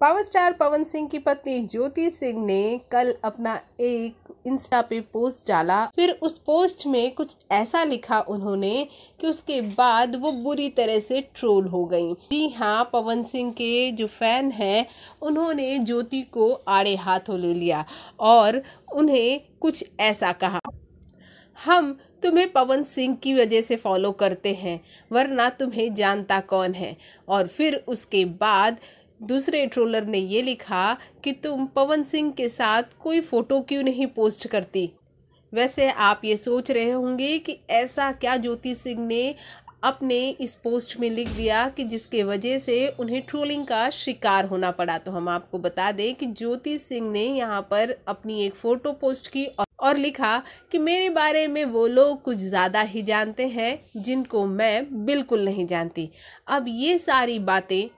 power star पवन सिंह की पत्नी ज्योति सिंह ने कल अपना एक इंस्टा पे पोस्ट डाला फिर उस पोस्ट में कुछ ऐसा लिखा उन्होंने कि उसके बाद वो बुरी तरह से ट्रोल हो गई जी हाँ पवन सिंह के जो फैन हैं उन्होंने ज्योति को आड़े हाथों ले लिया और उन्हें कुछ ऐसा कहा हम तुम्हें पवन सिंह की वजह से फॉलो करते हैं वरना तुम्हें जानता कौन है और फिर उसके बाद दूसरे ट्रोलर ने ये लिखा कि तुम पवन सिंह के साथ कोई फ़ोटो क्यों नहीं पोस्ट करती वैसे आप ये सोच रहे होंगे कि ऐसा क्या ज्योति सिंह ने अपने इस पोस्ट में लिख दिया कि जिसके वजह से उन्हें ट्रोलिंग का शिकार होना पड़ा तो हम आपको बता दें कि ज्योति सिंह ने यहाँ पर अपनी एक फ़ोटो पोस्ट की और लिखा कि मेरे बारे में वो लोग कुछ ज़्यादा ही जानते हैं जिनको मैं बिल्कुल नहीं जानती अब ये सारी बातें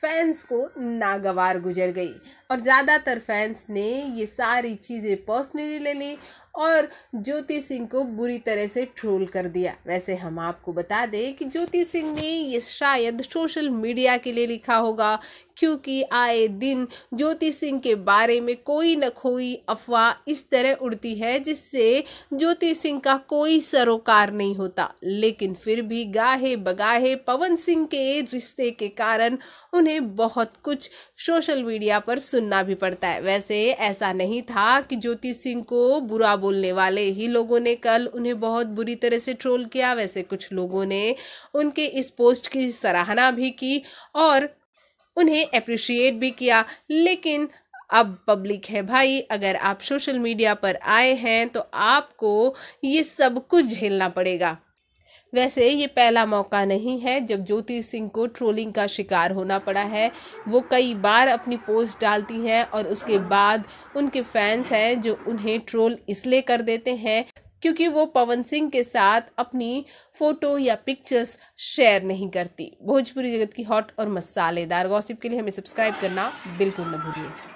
फैंस को नागवार गुजर गई और ज़्यादातर फैंस ने ये सारी चीज़ें पर्सनली ले ली और ज्योति सिंह को बुरी तरह से ट्रोल कर दिया वैसे हम आपको बता दें कि ज्योति सिंह ने ये शायद सोशल मीडिया के लिए लिखा होगा क्योंकि आए दिन ज्योति सिंह के बारे में कोई न कोई अफवाह इस तरह उड़ती है जिससे ज्योति सिंह का कोई सरोकार नहीं होता लेकिन फिर भी गाहे बगाहे पवन सिंह के रिश्ते के कारण उन्हें बहुत कुछ सोशल मीडिया पर सुनना भी पड़ता है वैसे ऐसा नहीं था कि ज्योति सिंह को बुरा बोलने वाले ही लोगों ने कल उन्हें बहुत बुरी तरह से ट्रोल किया वैसे कुछ लोगों ने उनके इस पोस्ट की सराहना भी की और उन्हें अप्रिशिएट भी किया लेकिन अब पब्लिक है भाई अगर आप सोशल मीडिया पर आए हैं तो आपको ये सब कुछ झेलना पड़ेगा वैसे ये पहला मौका नहीं है जब ज्योति सिंह को ट्रोलिंग का शिकार होना पड़ा है वो कई बार अपनी पोस्ट डालती हैं और उसके बाद उनके फैंस हैं जो उन्हें ट्रोल इसलिए कर देते हैं क्योंकि वो पवन सिंह के साथ अपनी फ़ोटो या पिक्चर्स शेयर नहीं करती भोजपुरी जगत की हॉट और मसालेदार गॉसिप के लिए हमें सब्सक्राइब करना बिल्कुल न भूलिए